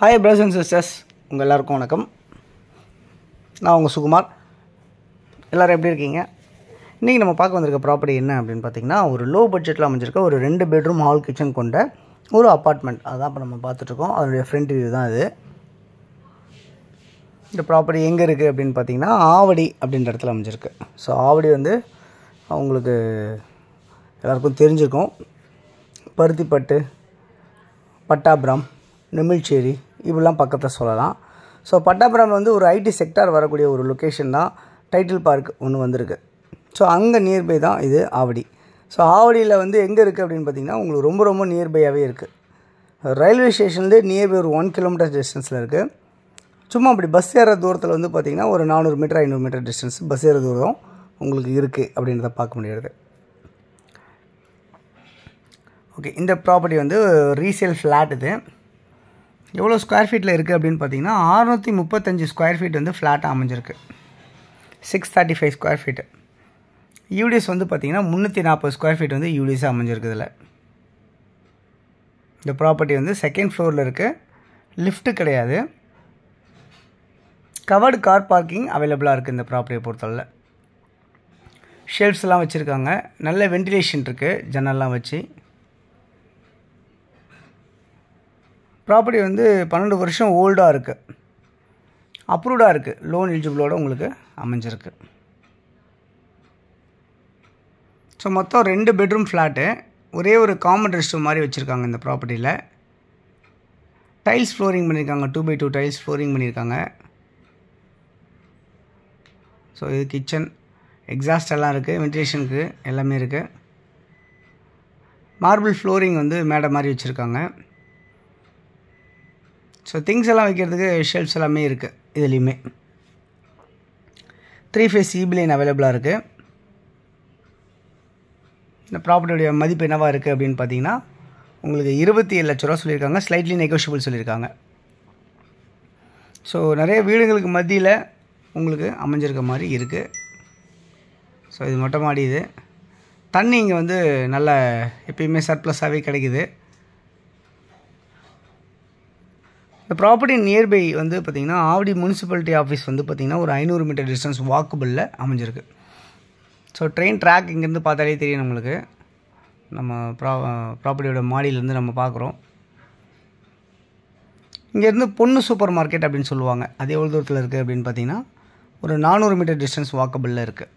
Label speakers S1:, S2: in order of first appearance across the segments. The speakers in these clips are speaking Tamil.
S1: ஹாய் பிரதர்ஸ் அண்ட் சிஸ்டர்ஸ் உங்கள் எல்லாருக்கும் வணக்கம் நான் உங்கள் சுகுமார் எல்லோரும் எப்படி இருக்கீங்க இன்றைக்கி நம்ம பார்க்க வந்திருக்க ப்ராப்பர்ட்டி என்ன அப்படின்னு பார்த்தீங்கன்னா ஒரு லோ பட்ஜெட்டில் அமைஞ்சிருக்க ஒரு ரெண்டு பெட்ரூம் ஹால் கிச்சன் கொண்ட ஒரு அப்பார்ட்மெண்ட் அதான் இப்போ நம்ம பார்த்துட்ருக்கோம் அதனுடைய ஃப்ரண்ட் வியூ தான் இது இந்த ப்ராப்பர்ட்டி எங்கே இருக்குது அப்படின்னு பார்த்தீங்கன்னா ஆவடி அப்படின்ற இடத்துல அமைஞ்சிருக்கு ஸோ ஆவடி வந்து அவங்களுக்கு எல்லாருக்கும் தெரிஞ்சிருக்கும் பருத்திப்பட்டு பட்டாபுரம் நெமிழ்ச்சேரி இப்படிலாம் பக்கத்தில் சொல்லலாம் ஸோ பட்டாபுரம் வந்து ஒரு ஐடி செக்டார் வரக்கூடிய ஒரு லொக்கேஷன் தான் டைட்டில் பார்க் ஒன்று வந்திருக்கு ஸோ அங்கே நியர்பை தான் இது ஆவடி ஸோ ஆவடியில் வந்து எங்கே இருக்குது அப்படின்னு பார்த்திங்கன்னா உங்களுக்கு ரொம்ப ரொம்ப நியர்பையாகவே இருக்குது ரயில்வே ஸ்டேஷன்லேயே நியர்பை ஒரு ஒன் கிலோமீட்டர் டிஸ்டன்ஸில் இருக்குது சும்மா அப்படி பஸ் ஏற தூரத்தில் வந்து பார்த்திங்கன்னா ஒரு நானூறு மீட்டர் ஐநூறு மீட்டர் டிஸ்டன்ஸ் பஸ் ஏற தூரம் உங்களுக்கு இருக்குது அப்படின்றத பார்க்க முடியாது ஓகே இந்த ப்ராப்பர்ட்டி வந்து ரீசேல் ஃப்ளாட் இது எவ்வளோ ஸ்கொயர் ஃபீட்டில் இருக்குது அப்படின்னு பார்த்தீங்கன்னா அறுநூற்றி முப்பத்தஞ்சு ஸ்கொயர் ஃபீட் வந்து ஃப்ளாட்டாக அமைஞ்சிருக்கு six thirty five square feet UDS வந்து பார்த்திங்கன்னா முந்நூற்றி நாற்பது ஸ்கொயர் ஃபீட் வந்து யூடிஎஸாக அமைஞ்சிருக்கு இதில் இந்த ப்ராப்பர்ட்டி வந்து செகண்ட் ஃப்ளோரில் இருக்குது லிஃப்ட்டு கிடையாது கவர்டு கார் பார்க்கிங் அவைலபிளாக இருக்குது இந்த ப்ராப்பர்ட்டியை பொறுத்தளவில் ஷெல்ஃப்ஸ்லாம் வச்சுருக்காங்க நல்ல வென்டிலேஷன் இருக்குது ஜன்னல்லாம் வச்சு ப்ராப்பர்ட்டி வந்து பன்னெண்டு வருஷம் ஓல்டாக இருக்குது அப்ரூவ்டாக இருக்குது லோன் எலிஜிபிளோட உங்களுக்கு அமைஞ்சிருக்கு ஸோ மொத்தம் ரெண்டு பெட்ரூம் ஃப்ளாட்டு ஒரே ஒரு காமன் ரெஸ்ட் மாதிரி வச்சுருக்காங்க இந்த ப்ராப்பர்ட்டியில் டைல்ஸ் ஃப்ளோரிங் பண்ணியிருக்காங்க two by two tiles flooring பண்ணியிருக்காங்க ஸோ இது கிச்சன் எக்ஸாஸ்ட் எல்லாம் இருக்குது வென்டிலேஷனுக்கு எல்லாமே இருக்குது மார்பிள் ஃப்ளோரிங் வந்து மேடை மாதிரி வச்சுருக்காங்க ஸோ திங்ஸ் எல்லாம் வைக்கிறதுக்கு ஷெல்ஃப்ஸ் எல்லாமே இருக்குது இதுலேயுமே த்ரீ ஃபேஸ் சிபிலைன் e அவைலபிளாக இருக்குது இந்த ப்ராப்பர்ட்டியுடைய மதிப்பு என்னவாக இருக்குது அப்படின்னு பார்த்தீங்கன்னா உங்களுக்கு இருபத்தி ஏழு லட்ச ரூபா சொல்லியிருக்காங்க ஸ்லைட்லி நெகோஷியபிள் சொல்லியிருக்காங்க ஸோ நிறைய வீடுகளுக்கு மத்தியில் உங்களுக்கு அமைஞ்சிருக்க மாதிரி இருக்குது ஸோ இது மொட்டை மாடி இது தண்ணி இங்கே வந்து நல்ல எப்பயுமே சர்ப்ளஸாகவே கிடைக்குது இந்த ப்ராப்பர்ட்டி நியர்பை வந்து பார்த்திங்கன்னா ஆவடி முனிசிபாலிட்டி ஆஃபீஸ் வந்து பார்த்திங்கன்னா ஒரு ஐநூறு மீட்டர் டிஸ்டன்ஸ் வாக்குபிளில் அமைஞ்சிருக்கு ஸோ ட்ரெயின் ட்ராக் இங்கேருந்து பார்த்தாலே தெரியும் நம்மளுக்கு நம்ம ப்ரா ப்ராப்பர்ட்டியோட மாடியிலேருந்து நம்ம பார்க்குறோம் இங்கேருந்து பொண்ணு சூப்பர் மார்க்கெட் அப்படின்னு சொல்லுவாங்க அது எவ்வளோ தூரத்தில் இருக்குது அப்படின்னு பார்த்தீங்கன்னா ஒரு நானூறு மீட்டர் டிஸ்டன்ஸ் வாக்கபிளில் இருக்குது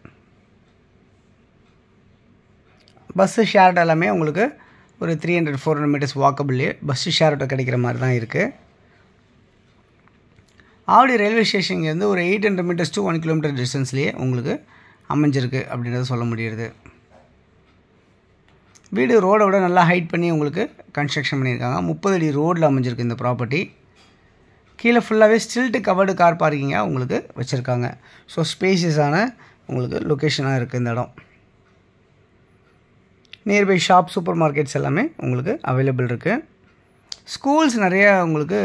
S1: பஸ்ஸு ஷேர்ட் எல்லாமே உங்களுக்கு ஒரு three hundred four hundred metres வாக்கபிள்லேயே பஸ்ஸு ஷேர்ட்டை கிடைக்கிற மாதிரி தான் இருக்குது ஆவடி ரயில்வே ஸ்டேஷன்லேருந்து ஒரு eight hundred metres to one kilometre டிஸ்டன்ஸ்லேயே உங்களுக்கு அமைஞ்சிருக்கு அப்படின்றத சொல்ல முடியுது வீடு ரோடை விட நல்லா ஹைட் பண்ணி உங்களுக்கு கன்ஸ்ட்ரக்ஷன் பண்ணியிருக்காங்க முப்பது அடி ரோடில் அமைஞ்சிருக்கு இந்த ப்ராப்பர்ட்டி கீழே ஃபுல்லாகவே ஸ்டில்ட்டு கவர்டு கார் பார்க்கிங்காக உங்களுக்கு வச்சுருக்காங்க ஸோ ஸ்பேசியஸான உங்களுக்கு லொக்கேஷனாக இருக்குது இந்த இடம் நியர்பை ஷாப் சூப்பர் மார்க்கெட்ஸ் எல்லாமே உங்களுக்கு அவைலபிள் இருக்குது ஸ்கூல்ஸ் நிறையா உங்களுக்கு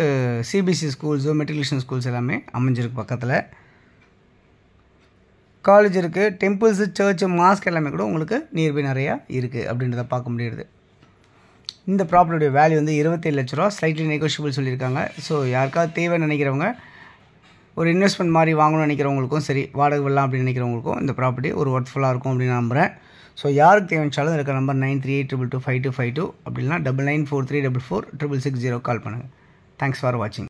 S1: சிபிஎஸ்சி ஸ்கூல்ஸோ மெட்ரிகுலேஷன் ஸ்கூல்ஸ் எல்லாமே அமைஞ்சிருக்கு பக்கத்தில் காலேஜ் இருக்குது டெம்பிள்ஸு சர்ச்சு மாஸ்க் எல்லாமே கூட உங்களுக்கு நியர்பை நிறையா இருக்குது அப்படின்றத பார்க்க முடியுது இந்த ப்ராப்பர்ட்டியோட வேல்யூ வந்து இருபத்தேழு லட்ச ரூபா ஸ்லைட்லி நெகோஷியபிள் சொல்லியிருக்காங்க ஸோ யாருக்காவது தேவைன்னு நினைக்கிறவங்க ஒரு இன்வெஸ்ட்மெண்ட் மாதிரி வாங்கணும்னு நினைக்கிறவங்களுக்கும் சரி வாடகை விடலாம் அப்படின்னு நினைக்கிறவங்களுக்கும் இந்த ப்ராப்பர்ட்டி ஒரு ஒர்க்ஃபுல்லாக இருக்கும் அப்படின்னு நம்புகிறேன் ஸோ யாருக்கு தேவைச்சாலும் இருக்க number nine three eight triple two five two five two அப்படின்னா double nine four three double four triple six zero call பண்ணுங்கள் தேங்க்ஸ் ஃபார் வாட்சிங்